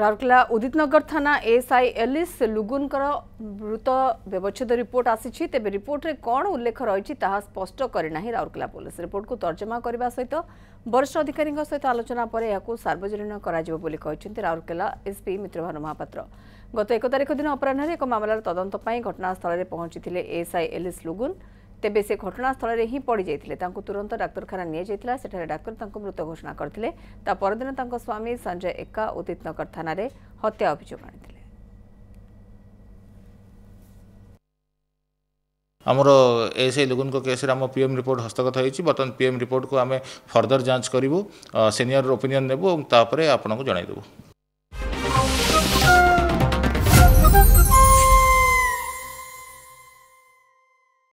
ରାଉରକେଲା ଉଦିତନଗର ଥାନା ASI Ellis ଲୁଗୁନଙ୍କର ମୃତ ବ୍ୟବଚ୍ଛେଦ ରିପୋର୍ଟ ଆସିଛି ତେବେ ରିପୋର୍ଟରେ କ'ଣ ଉଲ୍ଲେଖ ରହିଛି ତାହା ସ୍ପଷ୍ଟ କରିନାହିଁ ରାଉରକେଲା ପୋଲିସ ରିପୋର୍ଟକୁ ତର୍ଜମା କରିବା ସହିତ ବରିଷ୍ଠ ଅଧିକାରୀଙ୍କ ସହିତ ଆଲୋଚନା ପରେ ଏହାକୁ ସାର୍ବଜନୀନ କରାଯିବ ବୋଲି କହିଛନ୍ତି ରାଉରକେଲା ଏସ୍ପି ମିତ୍ରଭାନୁ ମହାପାତ୍ର ଗତ ଏକ ତାରିଖ ଦିନ ଅପରାହ୍ନରେ ଏକ ମାମଲାର ତଦନ୍ତ ପାଇଁ ଘଟଣାସ୍ଥଳରେ ପହଞ୍ଚିଥିଲେ ଏଏସ୍ଆଇ ଏଲିସ୍ ଲୁଗୁନ୍ ତେବେ ସେ ଘଟଣାସ୍ଥଳରେ ହିଁ ପଡ଼ିଯାଇଥିଲେ ତାଙ୍କୁ ତୁରନ୍ତ ଡାକ୍ତରଖାନା ନିଆଯାଇଥିଲା ସେଠାରେ ଡାକ୍ତର ତାଙ୍କୁ ମୃତ ଘୋଷଣା କରିଥିଲେ ତା ପରଦିନ ତାଙ୍କ ସ୍ୱାମୀ ସଞ୍ଜୟ ଏକା ଉଦିତନଗର ଥାନାରେ ହତ୍ୟା ଅଭିଯୋଗ ଆଣିଥିଲେ ଆମର ଏସ୍ଆଇ ଲୋକଙ୍କ କେସ୍ରେ ଆମ ପିଏମ୍ ରିପୋର୍ଟ ହସ୍ତଗତ ହୋଇଛି ବର୍ତ୍ତମାନ ପିଏମ୍ ରିପୋର୍ଟକୁ ଆମେ ଫର୍ଦର ଯାଞ୍ଚ କରିବୁ ସିନିୟର ଓପିନିଅନ୍ ନେବୁ